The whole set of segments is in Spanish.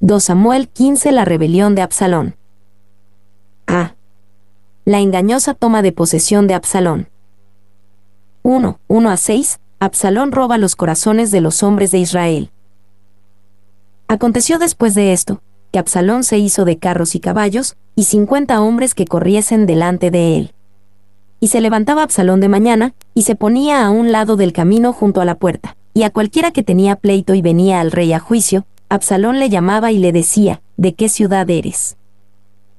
2 Samuel 15 La rebelión de Absalón. A. La engañosa toma de posesión de Absalón. 1. 1 a 6. Absalón roba los corazones de los hombres de Israel. Aconteció después de esto, que Absalón se hizo de carros y caballos, y cincuenta hombres que corriesen delante de él. Y se levantaba Absalón de mañana, y se ponía a un lado del camino junto a la puerta, y a cualquiera que tenía pleito y venía al rey a juicio, Absalón le llamaba y le decía, ¿de qué ciudad eres?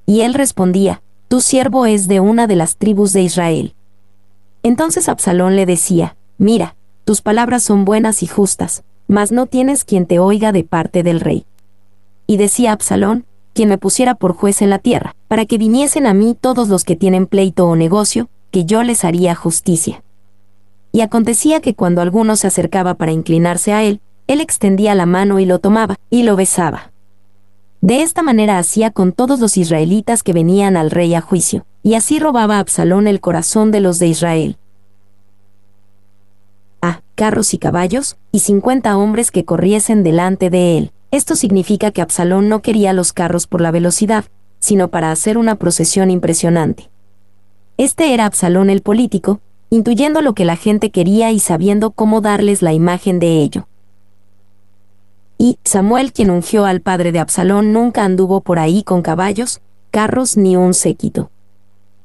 Y él respondía, tu siervo es de una de las tribus de Israel. Entonces Absalón le decía, mira, tus palabras son buenas y justas, mas no tienes quien te oiga de parte del rey. Y decía Absalón, quien me pusiera por juez en la tierra, para que viniesen a mí todos los que tienen pleito o negocio, que yo les haría justicia. Y acontecía que cuando alguno se acercaba para inclinarse a él, él extendía la mano y lo tomaba, y lo besaba. De esta manera hacía con todos los israelitas que venían al rey a juicio, y así robaba Absalón el corazón de los de Israel. A. Carros y caballos, y cincuenta hombres que corriesen delante de él. Esto significa que Absalón no quería los carros por la velocidad, sino para hacer una procesión impresionante. Este era Absalón el político, intuyendo lo que la gente quería y sabiendo cómo darles la imagen de ello. Y Samuel, quien ungió al padre de Absalón, nunca anduvo por ahí con caballos, carros ni un séquito.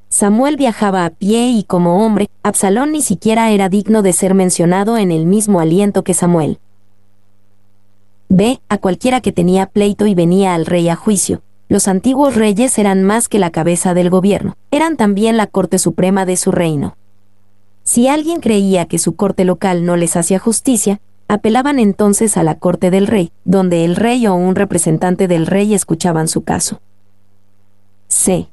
Samuel viajaba a pie y como hombre, Absalón ni siquiera era digno de ser mencionado en el mismo aliento que Samuel. Ve A cualquiera que tenía pleito y venía al rey a juicio. Los antiguos reyes eran más que la cabeza del gobierno, eran también la corte suprema de su reino. Si alguien creía que su corte local no les hacía justicia, Apelaban entonces a la corte del rey, donde el rey o un representante del rey escuchaban su caso. C.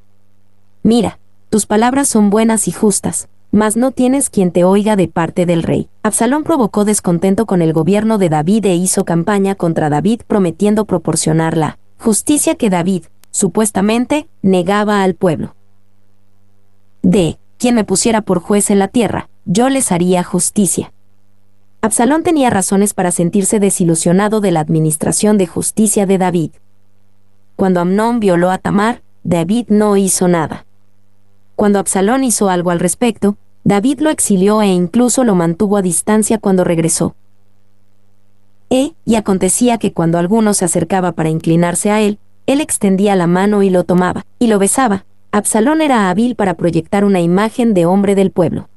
Mira, tus palabras son buenas y justas, mas no tienes quien te oiga de parte del rey. Absalón provocó descontento con el gobierno de David e hizo campaña contra David prometiendo proporcionar la justicia que David, supuestamente, negaba al pueblo. D. Quien me pusiera por juez en la tierra, yo les haría justicia. Absalón tenía razones para sentirse desilusionado de la administración de justicia de David. Cuando Amnón violó a Tamar, David no hizo nada. Cuando Absalón hizo algo al respecto, David lo exilió e incluso lo mantuvo a distancia cuando regresó. E, y acontecía que cuando alguno se acercaba para inclinarse a él, él extendía la mano y lo tomaba, y lo besaba. Absalón era hábil para proyectar una imagen de hombre del pueblo.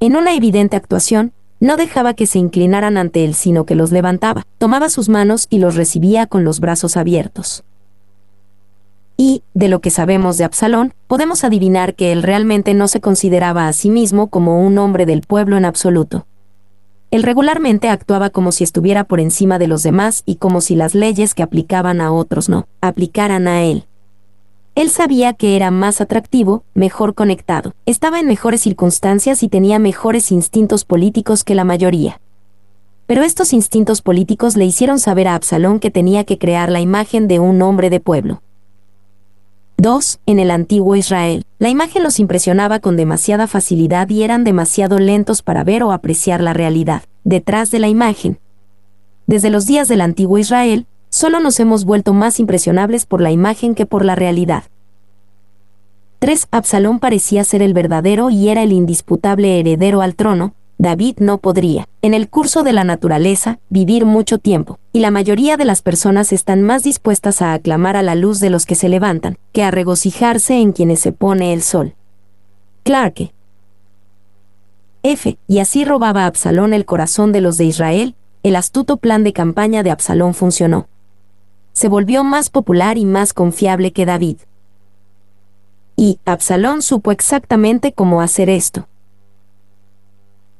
En una evidente actuación, no dejaba que se inclinaran ante él, sino que los levantaba, tomaba sus manos y los recibía con los brazos abiertos. Y, de lo que sabemos de Absalón, podemos adivinar que él realmente no se consideraba a sí mismo como un hombre del pueblo en absoluto. Él regularmente actuaba como si estuviera por encima de los demás y como si las leyes que aplicaban a otros no aplicaran a él. Él sabía que era más atractivo, mejor conectado, estaba en mejores circunstancias y tenía mejores instintos políticos que la mayoría. Pero estos instintos políticos le hicieron saber a Absalón que tenía que crear la imagen de un hombre de pueblo. 2. En el antiguo Israel, la imagen los impresionaba con demasiada facilidad y eran demasiado lentos para ver o apreciar la realidad, detrás de la imagen. Desde los días del antiguo Israel, solo nos hemos vuelto más impresionables por la imagen que por la realidad. 3. Absalón parecía ser el verdadero y era el indisputable heredero al trono, David no podría, en el curso de la naturaleza, vivir mucho tiempo, y la mayoría de las personas están más dispuestas a aclamar a la luz de los que se levantan, que a regocijarse en quienes se pone el sol. Clarke. F. Y así robaba Absalón el corazón de los de Israel, el astuto plan de campaña de Absalón funcionó se volvió más popular y más confiable que David. Y Absalón supo exactamente cómo hacer esto.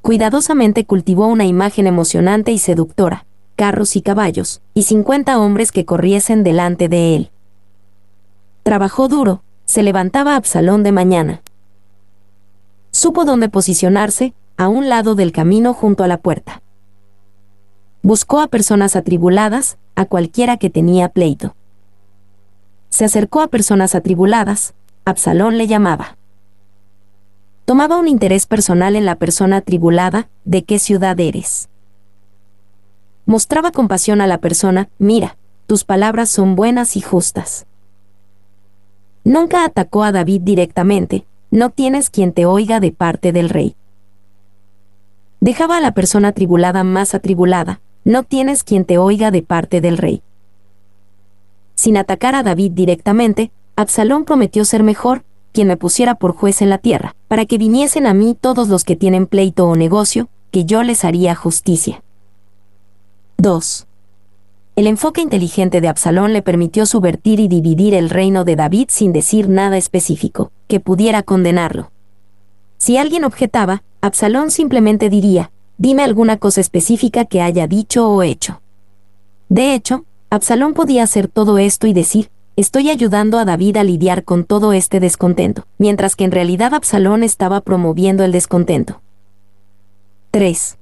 Cuidadosamente cultivó una imagen emocionante y seductora, carros y caballos, y 50 hombres que corriesen delante de él. Trabajó duro, se levantaba Absalón de mañana. Supo dónde posicionarse, a un lado del camino junto a la puerta. Buscó a personas atribuladas, a cualquiera que tenía pleito. Se acercó a personas atribuladas, Absalón le llamaba. Tomaba un interés personal en la persona atribulada, ¿de qué ciudad eres? Mostraba compasión a la persona, mira, tus palabras son buenas y justas. Nunca atacó a David directamente, no tienes quien te oiga de parte del rey. Dejaba a la persona atribulada más atribulada, no tienes quien te oiga de parte del rey. Sin atacar a David directamente, Absalón prometió ser mejor, quien me pusiera por juez en la tierra, para que viniesen a mí todos los que tienen pleito o negocio, que yo les haría justicia. 2. El enfoque inteligente de Absalón le permitió subvertir y dividir el reino de David sin decir nada específico, que pudiera condenarlo. Si alguien objetaba, Absalón simplemente diría, dime alguna cosa específica que haya dicho o hecho. De hecho, Absalón podía hacer todo esto y decir, estoy ayudando a David a lidiar con todo este descontento, mientras que en realidad Absalón estaba promoviendo el descontento. 3.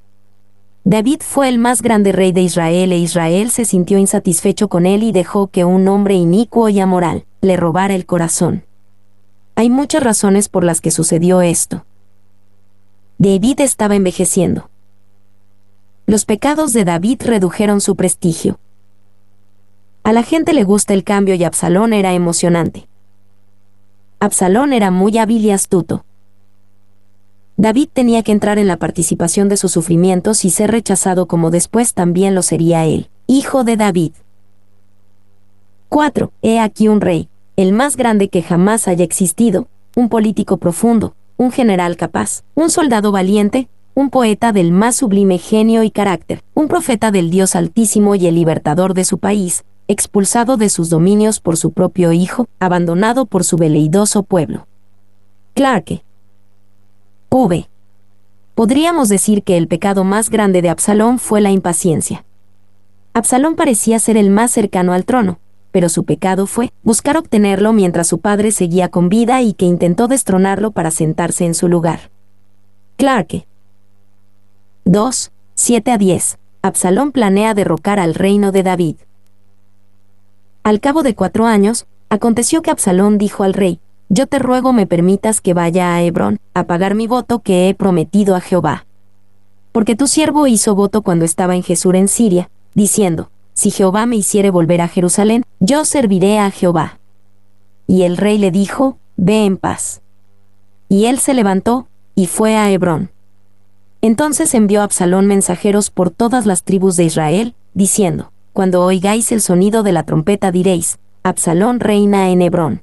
David fue el más grande rey de Israel e Israel se sintió insatisfecho con él y dejó que un hombre inicuo y amoral le robara el corazón. Hay muchas razones por las que sucedió esto. David estaba envejeciendo los pecados de David redujeron su prestigio. A la gente le gusta el cambio y Absalón era emocionante. Absalón era muy hábil y astuto. David tenía que entrar en la participación de sus sufrimientos y ser rechazado como después también lo sería él, hijo de David. 4. He aquí un rey, el más grande que jamás haya existido, un político profundo, un general capaz, un soldado valiente, un poeta del más sublime genio y carácter, un profeta del Dios Altísimo y el libertador de su país, expulsado de sus dominios por su propio hijo, abandonado por su veleidoso pueblo. Clarke. V. Podríamos decir que el pecado más grande de Absalón fue la impaciencia. Absalón parecía ser el más cercano al trono, pero su pecado fue buscar obtenerlo mientras su padre seguía con vida y que intentó destronarlo para sentarse en su lugar. Clarke. 2, 7 a 10, Absalón planea derrocar al reino de David. Al cabo de cuatro años, aconteció que Absalón dijo al rey, Yo te ruego me permitas que vaya a Hebrón, a pagar mi voto que he prometido a Jehová. Porque tu siervo hizo voto cuando estaba en Jesús en Siria, diciendo, Si Jehová me hiciere volver a Jerusalén, yo serviré a Jehová. Y el rey le dijo, Ve en paz. Y él se levantó, y fue a Hebrón. Entonces envió Absalón mensajeros por todas las tribus de Israel, diciendo, Cuando oigáis el sonido de la trompeta diréis, Absalón reina en Hebrón.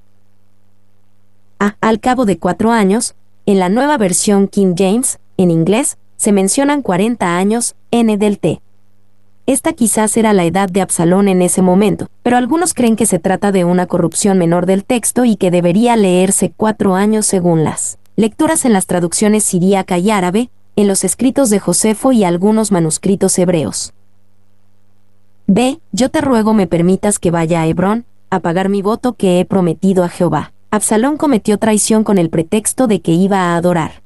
A. Ah, al cabo de cuatro años, en la nueva versión King James, en inglés, se mencionan 40 años, N del T. Esta quizás era la edad de Absalón en ese momento, pero algunos creen que se trata de una corrupción menor del texto y que debería leerse cuatro años según las lecturas en las traducciones siríaca y árabe, en los escritos de Josefo y algunos manuscritos hebreos. B. Yo te ruego me permitas que vaya a Hebrón, a pagar mi voto que he prometido a Jehová. Absalón cometió traición con el pretexto de que iba a adorar.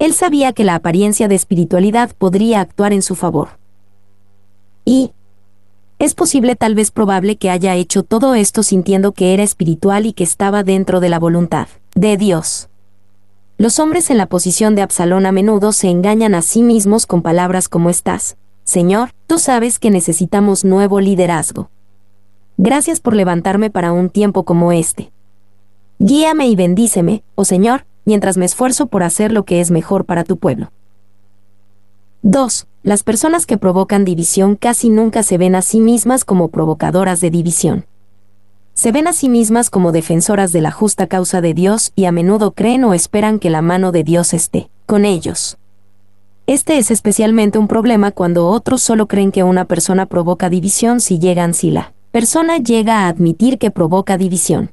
Él sabía que la apariencia de espiritualidad podría actuar en su favor. Y es posible tal vez probable que haya hecho todo esto sintiendo que era espiritual y que estaba dentro de la voluntad de Dios. Los hombres en la posición de Absalón a menudo se engañan a sí mismos con palabras como estás, Señor, tú sabes que necesitamos nuevo liderazgo. Gracias por levantarme para un tiempo como este. Guíame y bendíceme, oh Señor, mientras me esfuerzo por hacer lo que es mejor para tu pueblo. 2. Las personas que provocan división casi nunca se ven a sí mismas como provocadoras de división se ven a sí mismas como defensoras de la justa causa de Dios y a menudo creen o esperan que la mano de Dios esté con ellos. Este es especialmente un problema cuando otros solo creen que una persona provoca división si llegan si la persona llega a admitir que provoca división.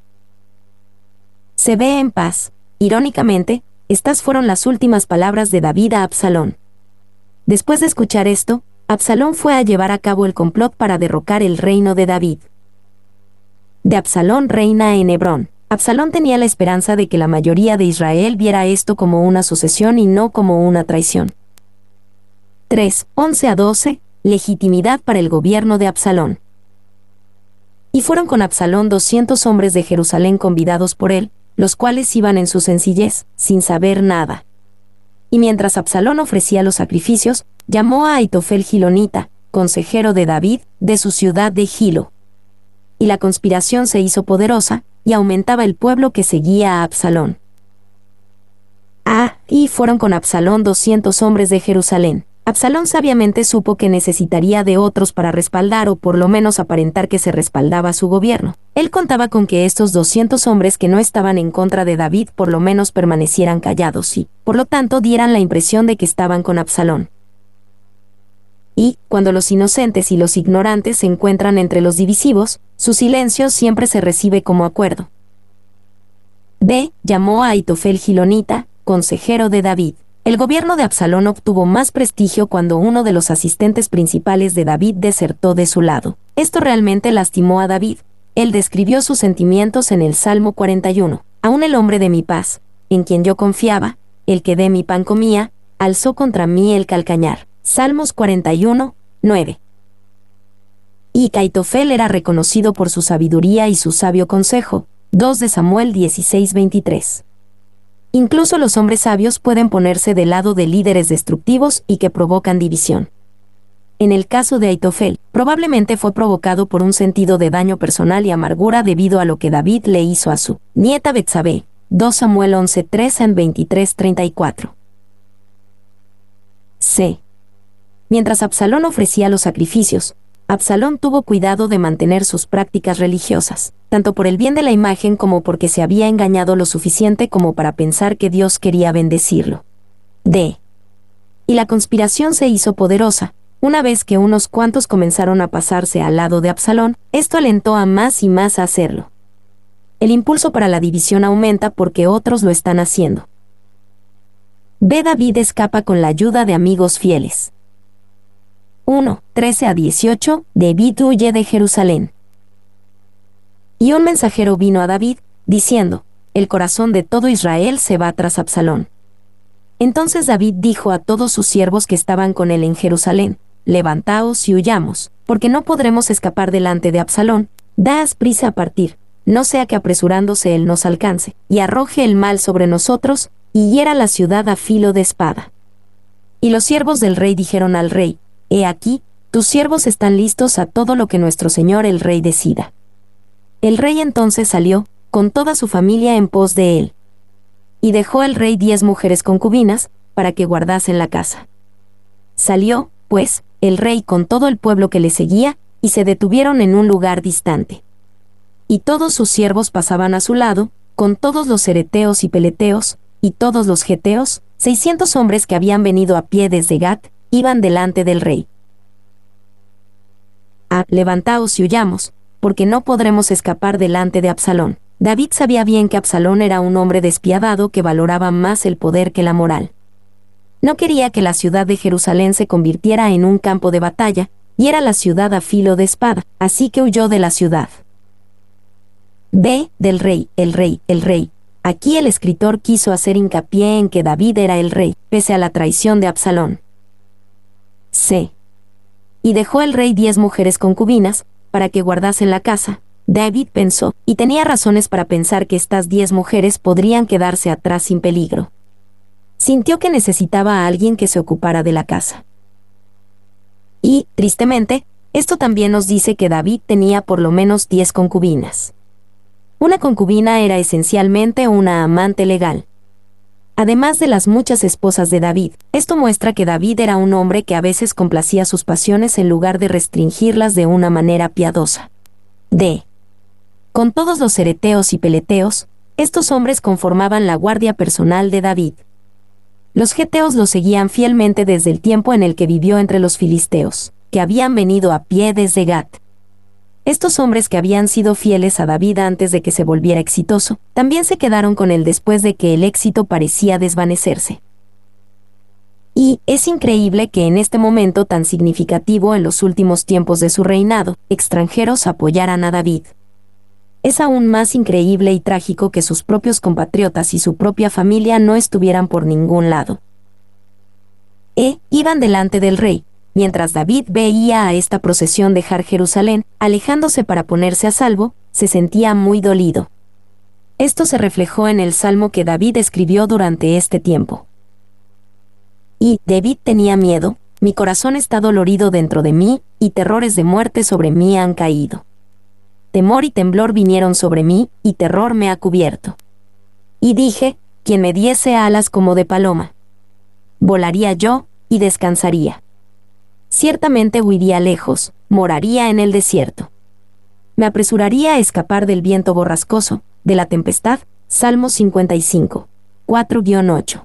Se ve en paz. Irónicamente, estas fueron las últimas palabras de David a Absalón. Después de escuchar esto, Absalón fue a llevar a cabo el complot para derrocar el reino de David de Absalón reina en Hebrón. Absalón tenía la esperanza de que la mayoría de Israel viera esto como una sucesión y no como una traición. 3. 11 a 12. Legitimidad para el gobierno de Absalón. Y fueron con Absalón 200 hombres de Jerusalén convidados por él, los cuales iban en su sencillez, sin saber nada. Y mientras Absalón ofrecía los sacrificios, llamó a Aitofel Gilonita, consejero de David, de su ciudad de Gilo y la conspiración se hizo poderosa, y aumentaba el pueblo que seguía a Absalón. Ah, y fueron con Absalón 200 hombres de Jerusalén. Absalón sabiamente supo que necesitaría de otros para respaldar o por lo menos aparentar que se respaldaba su gobierno. Él contaba con que estos 200 hombres que no estaban en contra de David por lo menos permanecieran callados y, por lo tanto, dieran la impresión de que estaban con Absalón y, cuando los inocentes y los ignorantes se encuentran entre los divisivos, su silencio siempre se recibe como acuerdo. B. Llamó a Aitofel Gilonita, consejero de David. El gobierno de Absalón obtuvo más prestigio cuando uno de los asistentes principales de David desertó de su lado. Esto realmente lastimó a David. Él describió sus sentimientos en el Salmo 41. Aún el hombre de mi paz, en quien yo confiaba, el que de mi pan comía, alzó contra mí el calcañar. Salmos 41, 9. Y Caitofel era reconocido por su sabiduría y su sabio consejo. 2 de Samuel 16, 23. Incluso los hombres sabios pueden ponerse del lado de líderes destructivos y que provocan división. En el caso de Aitofel, probablemente fue provocado por un sentido de daño personal y amargura debido a lo que David le hizo a su nieta Betsabé. 2 Samuel 11, 3 en 23, 34. C. Mientras Absalón ofrecía los sacrificios, Absalón tuvo cuidado de mantener sus prácticas religiosas, tanto por el bien de la imagen como porque se había engañado lo suficiente como para pensar que Dios quería bendecirlo. D. Y la conspiración se hizo poderosa. Una vez que unos cuantos comenzaron a pasarse al lado de Absalón, esto alentó a más y más a hacerlo. El impulso para la división aumenta porque otros lo están haciendo. B. David escapa con la ayuda de amigos fieles. 1, 13 a 18, David huye de Jerusalén. Y un mensajero vino a David, diciendo, El corazón de todo Israel se va tras Absalón. Entonces David dijo a todos sus siervos que estaban con él en Jerusalén, Levantaos y huyamos, porque no podremos escapar delante de Absalón, daas prisa a partir, no sea que apresurándose él nos alcance, y arroje el mal sobre nosotros, y hiera la ciudad a filo de espada. Y los siervos del rey dijeron al rey, He aquí, tus siervos están listos a todo lo que nuestro señor el rey decida. El rey entonces salió, con toda su familia en pos de él. Y dejó el rey diez mujeres concubinas, para que guardasen la casa. Salió, pues, el rey con todo el pueblo que le seguía, y se detuvieron en un lugar distante. Y todos sus siervos pasaban a su lado, con todos los hereteos y peleteos, y todos los geteos, seiscientos hombres que habían venido a pie desde Gat, iban delante del rey. a ah, levantaos y huyamos, porque no podremos escapar delante de Absalón. David sabía bien que Absalón era un hombre despiadado que valoraba más el poder que la moral. No quería que la ciudad de Jerusalén se convirtiera en un campo de batalla, y era la ciudad a filo de espada, así que huyó de la ciudad. B. Del rey, el rey, el rey. Aquí el escritor quiso hacer hincapié en que David era el rey, pese a la traición de Absalón. C. Y dejó el rey diez mujeres concubinas, para que guardasen la casa. David pensó, y tenía razones para pensar que estas diez mujeres podrían quedarse atrás sin peligro. Sintió que necesitaba a alguien que se ocupara de la casa. Y, tristemente, esto también nos dice que David tenía por lo menos diez concubinas. Una concubina era esencialmente una amante legal además de las muchas esposas de David. Esto muestra que David era un hombre que a veces complacía sus pasiones en lugar de restringirlas de una manera piadosa. D. Con todos los hereteos y peleteos, estos hombres conformaban la guardia personal de David. Los geteos lo seguían fielmente desde el tiempo en el que vivió entre los filisteos, que habían venido a pie desde Gat. Estos hombres que habían sido fieles a David antes de que se volviera exitoso, también se quedaron con él después de que el éxito parecía desvanecerse. Y es increíble que en este momento tan significativo en los últimos tiempos de su reinado, extranjeros apoyaran a David. Es aún más increíble y trágico que sus propios compatriotas y su propia familia no estuvieran por ningún lado. E iban delante del rey, Mientras David veía a esta procesión dejar Jerusalén, alejándose para ponerse a salvo, se sentía muy dolido. Esto se reflejó en el salmo que David escribió durante este tiempo. Y David tenía miedo, mi corazón está dolorido dentro de mí, y terrores de muerte sobre mí han caído. Temor y temblor vinieron sobre mí, y terror me ha cubierto. Y dije, quien me diese alas como de paloma. Volaría yo, y descansaría ciertamente huiría lejos, moraría en el desierto. Me apresuraría a escapar del viento borrascoso, de la tempestad, Salmo 55, 4-8.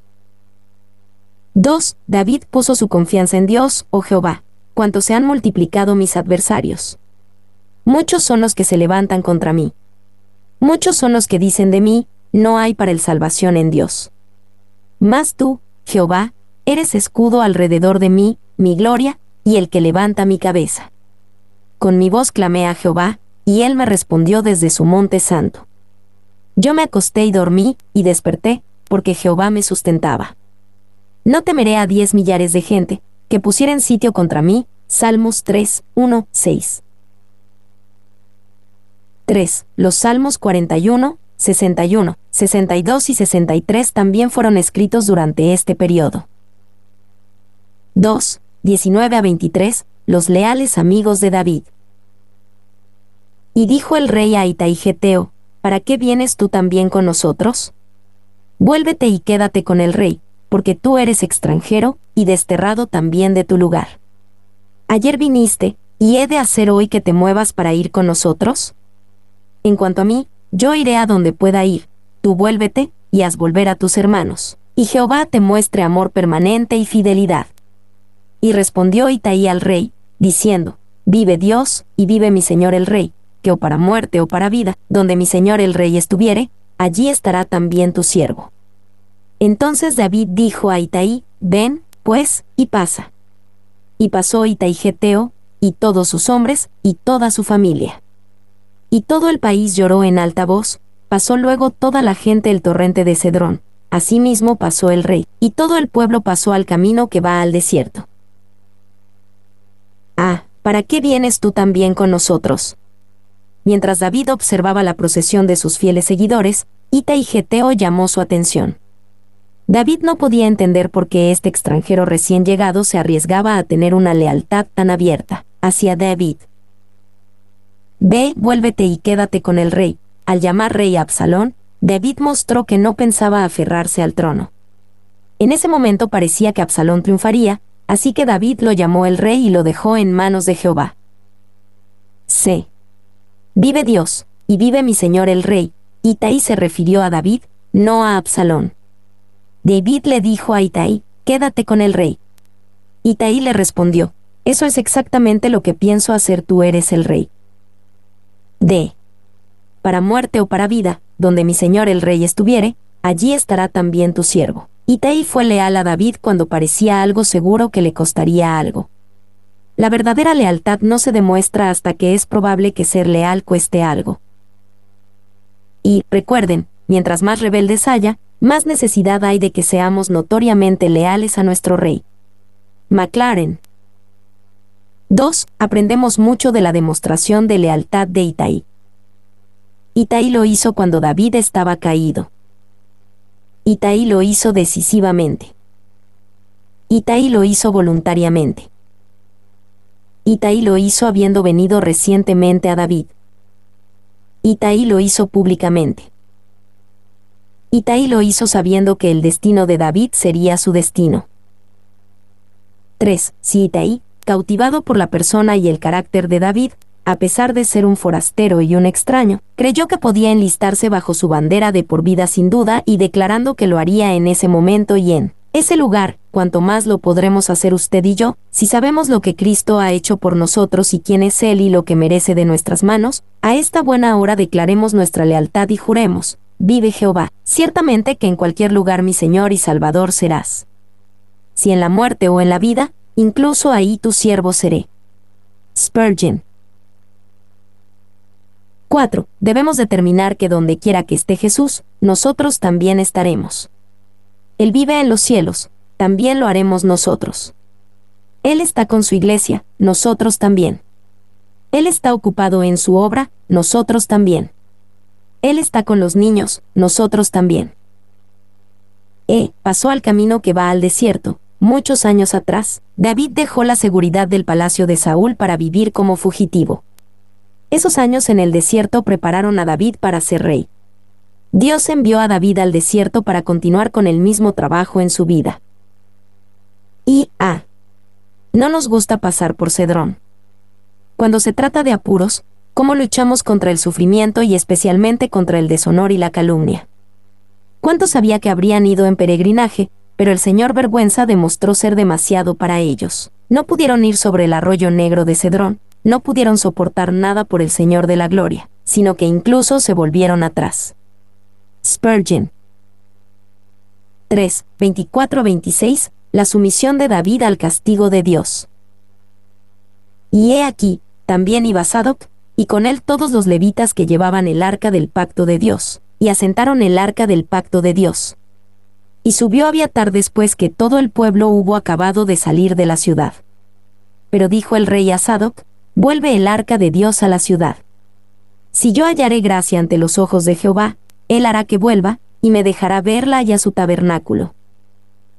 2. David puso su confianza en Dios, oh Jehová, cuanto se han multiplicado mis adversarios. Muchos son los que se levantan contra mí. Muchos son los que dicen de mí, no hay para el salvación en Dios. Mas tú, Jehová, eres escudo alrededor de mí, mi gloria y el que levanta mi cabeza. Con mi voz clamé a Jehová, y él me respondió desde su monte santo. Yo me acosté y dormí, y desperté, porque Jehová me sustentaba. No temeré a diez millares de gente, que pusieren sitio contra mí, Salmos 3, 1, 6. 3. Los Salmos 41, 61, 62 y 63 también fueron escritos durante este periodo. 2. 19 a 23, los leales amigos de David. Y dijo el rey a Ita y Geteo, ¿para qué vienes tú también con nosotros? Vuélvete y quédate con el rey, porque tú eres extranjero, y desterrado también de tu lugar. Ayer viniste, y he de hacer hoy que te muevas para ir con nosotros. En cuanto a mí, yo iré a donde pueda ir, tú vuélvete, y haz volver a tus hermanos, y Jehová te muestre amor permanente y fidelidad. Y respondió Itaí al rey, diciendo, Vive Dios, y vive mi señor el rey, que o para muerte o para vida, donde mi señor el rey estuviere, allí estará también tu siervo. Entonces David dijo a Itaí, Ven, pues, y pasa. Y pasó Itaí Geteo, y todos sus hombres, y toda su familia. Y todo el país lloró en alta voz, pasó luego toda la gente el torrente de Cedrón, asimismo pasó el rey, y todo el pueblo pasó al camino que va al desierto. Ah, ¿para qué vienes tú también con nosotros? Mientras David observaba la procesión de sus fieles seguidores, Ita y Geteo llamó su atención. David no podía entender por qué este extranjero recién llegado se arriesgaba a tener una lealtad tan abierta hacia David. Ve, vuélvete y quédate con el rey. Al llamar rey a Absalón, David mostró que no pensaba aferrarse al trono. En ese momento parecía que Absalón triunfaría, Así que David lo llamó el rey y lo dejó en manos de Jehová. C. Vive Dios, y vive mi señor el rey. Itaí se refirió a David, no a Absalón. David le dijo a Itaí, quédate con el rey. Itaí le respondió, eso es exactamente lo que pienso hacer, tú eres el rey. D. Para muerte o para vida, donde mi señor el rey estuviere, allí estará también tu siervo. Itaí fue leal a David cuando parecía algo seguro que le costaría algo. La verdadera lealtad no se demuestra hasta que es probable que ser leal cueste algo. Y, recuerden, mientras más rebeldes haya, más necesidad hay de que seamos notoriamente leales a nuestro rey. McLaren. 2. Aprendemos mucho de la demostración de lealtad de Itaí. Itaí lo hizo cuando David estaba caído. Itaí lo hizo decisivamente. Itaí lo hizo voluntariamente. Itaí lo hizo habiendo venido recientemente a David. Itaí lo hizo públicamente. Itaí lo hizo sabiendo que el destino de David sería su destino. 3. Si Itaí, cautivado por la persona y el carácter de David, a pesar de ser un forastero y un extraño, creyó que podía enlistarse bajo su bandera de por vida sin duda y declarando que lo haría en ese momento y en ese lugar, cuanto más lo podremos hacer usted y yo, si sabemos lo que Cristo ha hecho por nosotros y quién es Él y lo que merece de nuestras manos, a esta buena hora declaremos nuestra lealtad y juremos, vive Jehová, ciertamente que en cualquier lugar mi Señor y Salvador serás. Si en la muerte o en la vida, incluso ahí tu siervo seré. Spurgeon 4. Debemos determinar que donde quiera que esté Jesús, nosotros también estaremos. Él vive en los cielos, también lo haremos nosotros. Él está con su iglesia, nosotros también. Él está ocupado en su obra, nosotros también. Él está con los niños, nosotros también. E. Pasó al camino que va al desierto. Muchos años atrás, David dejó la seguridad del palacio de Saúl para vivir como fugitivo. Esos años en el desierto prepararon a David para ser rey. Dios envió a David al desierto para continuar con el mismo trabajo en su vida. Y A. Ah, no nos gusta pasar por Cedrón. Cuando se trata de apuros, ¿cómo luchamos contra el sufrimiento y especialmente contra el deshonor y la calumnia? ¿Cuántos sabía que habrían ido en peregrinaje, pero el señor Vergüenza demostró ser demasiado para ellos? No pudieron ir sobre el arroyo negro de Cedrón, no pudieron soportar nada por el Señor de la Gloria, sino que incluso se volvieron atrás. Spurgeon 3, 24-26, la sumisión de David al castigo de Dios. Y he aquí, también iba Sadoc, y con él todos los levitas que llevaban el arca del pacto de Dios, y asentaron el arca del pacto de Dios. Y subió Abiatar después que todo el pueblo hubo acabado de salir de la ciudad. Pero dijo el rey a Sadoc, vuelve el arca de Dios a la ciudad. Si yo hallaré gracia ante los ojos de Jehová, Él hará que vuelva, y me dejará verla y a su tabernáculo.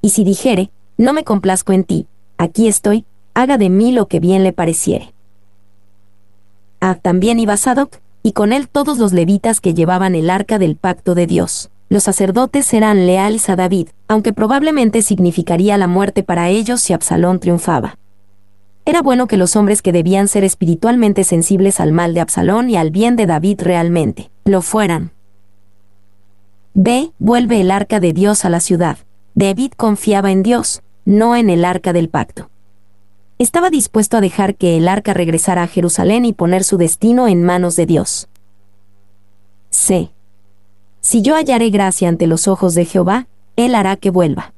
Y si dijere, no me complazco en ti, aquí estoy, haga de mí lo que bien le pareciere. Ah, también iba Sadoc, y con él todos los levitas que llevaban el arca del pacto de Dios. Los sacerdotes serán leales a David, aunque probablemente significaría la muerte para ellos si Absalón triunfaba. Era bueno que los hombres que debían ser espiritualmente sensibles al mal de Absalón y al bien de David realmente, lo fueran. B. Vuelve el arca de Dios a la ciudad. David confiaba en Dios, no en el arca del pacto. Estaba dispuesto a dejar que el arca regresara a Jerusalén y poner su destino en manos de Dios. C. Si yo hallaré gracia ante los ojos de Jehová, Él hará que vuelva.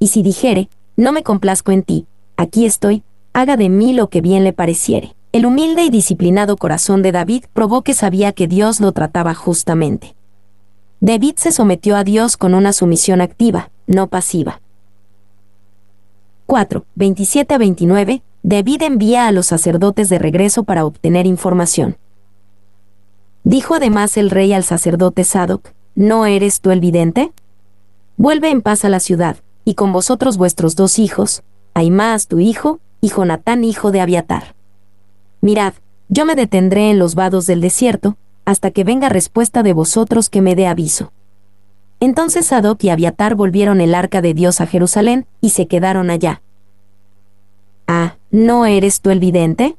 Y si dijere, no me complazco en ti, aquí estoy, haga de mí lo que bien le pareciere. El humilde y disciplinado corazón de David probó que sabía que Dios lo trataba justamente. David se sometió a Dios con una sumisión activa, no pasiva. 4. 27 a 29. David envía a los sacerdotes de regreso para obtener información. Dijo además el rey al sacerdote Sadoc, ¿no eres tú el vidente? Vuelve en paz a la ciudad, y con vosotros vuestros dos hijos, hay más tu hijo, y Jonatán hijo de Abiatar. Mirad, yo me detendré en los vados del desierto, hasta que venga respuesta de vosotros que me dé aviso. Entonces Sadoc y Abiatar volvieron el arca de Dios a Jerusalén, y se quedaron allá. Ah, ¿no eres tú el vidente?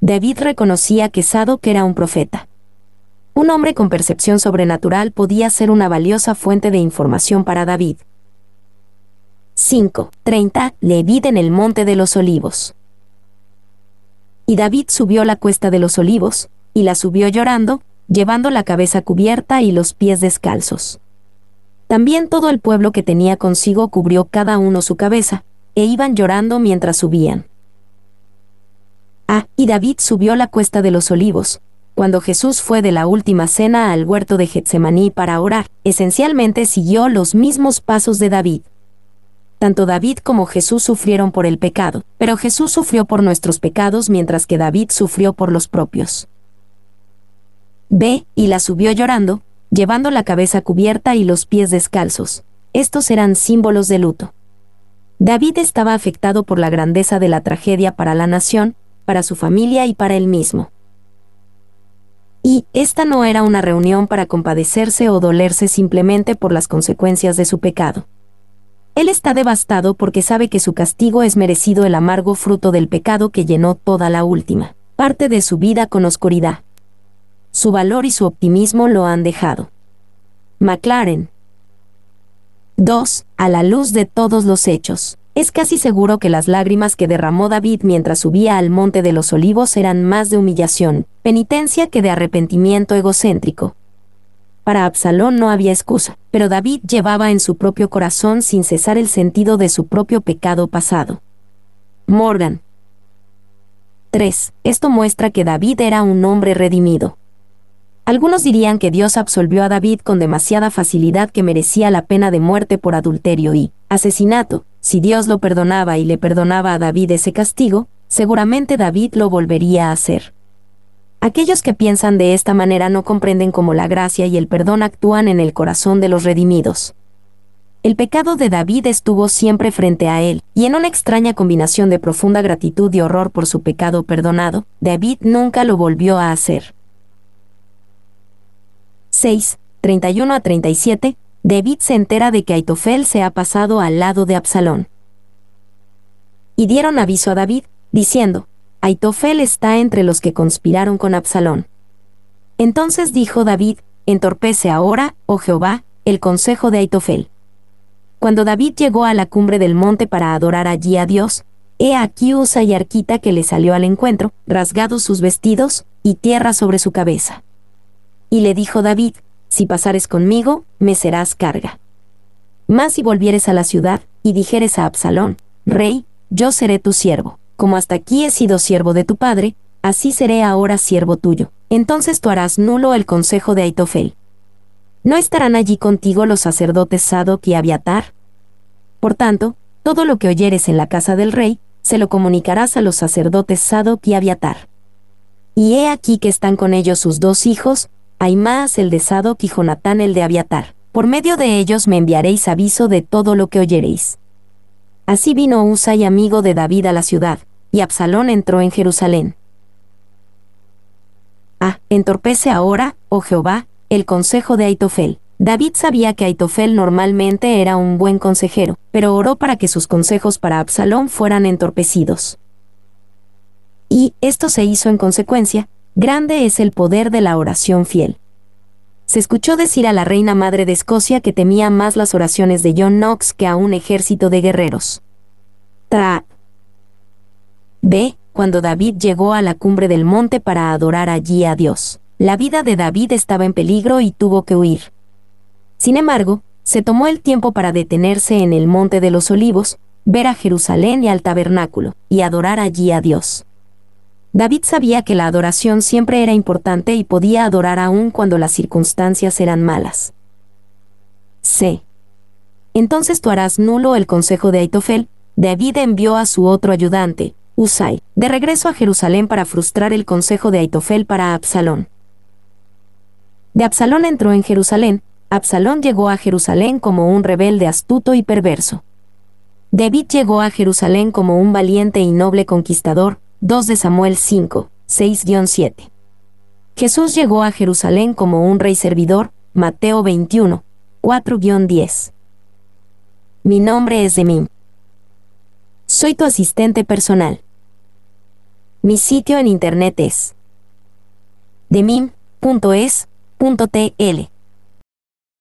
David reconocía que Sadoc era un profeta. Un hombre con percepción sobrenatural podía ser una valiosa fuente de información para David. 5:30 le Levid en el monte de los olivos. Y David subió la cuesta de los olivos, y la subió llorando, llevando la cabeza cubierta y los pies descalzos. También todo el pueblo que tenía consigo cubrió cada uno su cabeza, e iban llorando mientras subían. Ah, y David subió la cuesta de los olivos, cuando Jesús fue de la última cena al huerto de Getsemaní para orar, esencialmente siguió los mismos pasos de David. Tanto David como Jesús sufrieron por el pecado, pero Jesús sufrió por nuestros pecados mientras que David sufrió por los propios. Ve, y la subió llorando, llevando la cabeza cubierta y los pies descalzos. Estos eran símbolos de luto. David estaba afectado por la grandeza de la tragedia para la nación, para su familia y para él mismo. Y esta no era una reunión para compadecerse o dolerse simplemente por las consecuencias de su pecado. Él está devastado porque sabe que su castigo es merecido el amargo fruto del pecado que llenó toda la última parte de su vida con oscuridad. Su valor y su optimismo lo han dejado. McLaren. 2. A la luz de todos los hechos. Es casi seguro que las lágrimas que derramó David mientras subía al monte de los olivos eran más de humillación, penitencia que de arrepentimiento egocéntrico. Para Absalón no había excusa, pero David llevaba en su propio corazón sin cesar el sentido de su propio pecado pasado. Morgan. 3. Esto muestra que David era un hombre redimido. Algunos dirían que Dios absolvió a David con demasiada facilidad que merecía la pena de muerte por adulterio y asesinato. Si Dios lo perdonaba y le perdonaba a David ese castigo, seguramente David lo volvería a hacer. Aquellos que piensan de esta manera no comprenden cómo la gracia y el perdón actúan en el corazón de los redimidos. El pecado de David estuvo siempre frente a él, y en una extraña combinación de profunda gratitud y horror por su pecado perdonado, David nunca lo volvió a hacer. 6. 31 a 37, David se entera de que Aitofel se ha pasado al lado de Absalón. Y dieron aviso a David, diciendo, Aitofel está entre los que conspiraron con Absalón. Entonces dijo David, entorpece ahora, oh Jehová, el consejo de Aitofel. Cuando David llegó a la cumbre del monte para adorar allí a Dios, he aquí Usa y Arquita que le salió al encuentro, rasgados sus vestidos, y tierra sobre su cabeza. Y le dijo David, si pasares conmigo, me serás carga. Mas si volvieres a la ciudad, y dijeres a Absalón, Rey, yo seré tu siervo como hasta aquí he sido siervo de tu padre, así seré ahora siervo tuyo. Entonces tú harás nulo el consejo de Aitofel. ¿No estarán allí contigo los sacerdotes Sadoc y Abiatar? Por tanto, todo lo que oyeres en la casa del rey, se lo comunicarás a los sacerdotes Sadoc y Abiatar. Y he aquí que están con ellos sus dos hijos, Aimaas el de Sadoc y Jonatán el de Abiatar. Por medio de ellos me enviaréis aviso de todo lo que oyeréis. Así vino y amigo de David a la ciudad, y Absalón entró en Jerusalén. Ah, entorpece ahora, oh Jehová, el consejo de Aitofel. David sabía que Aitofel normalmente era un buen consejero, pero oró para que sus consejos para Absalón fueran entorpecidos. Y esto se hizo en consecuencia, grande es el poder de la oración fiel. Se escuchó decir a la reina madre de Escocia que temía más las oraciones de John Knox que a un ejército de guerreros. Tra, B. Cuando David llegó a la cumbre del monte para adorar allí a Dios, la vida de David estaba en peligro y tuvo que huir. Sin embargo, se tomó el tiempo para detenerse en el Monte de los Olivos, ver a Jerusalén y al tabernáculo, y adorar allí a Dios. David sabía que la adoración siempre era importante y podía adorar aún cuando las circunstancias eran malas. C. Entonces tú harás nulo el consejo de Aitofel, David envió a su otro ayudante, Usai, de regreso a Jerusalén para frustrar el consejo de Aitofel para Absalón. De Absalón entró en Jerusalén, Absalón llegó a Jerusalén como un rebelde astuto y perverso. David llegó a Jerusalén como un valiente y noble conquistador, 2 de Samuel 5, 6-7. Jesús llegó a Jerusalén como un rey servidor, Mateo 21, 4-10. Mi nombre es mí Soy tu asistente personal. Mi sitio en internet es demim.es.tl.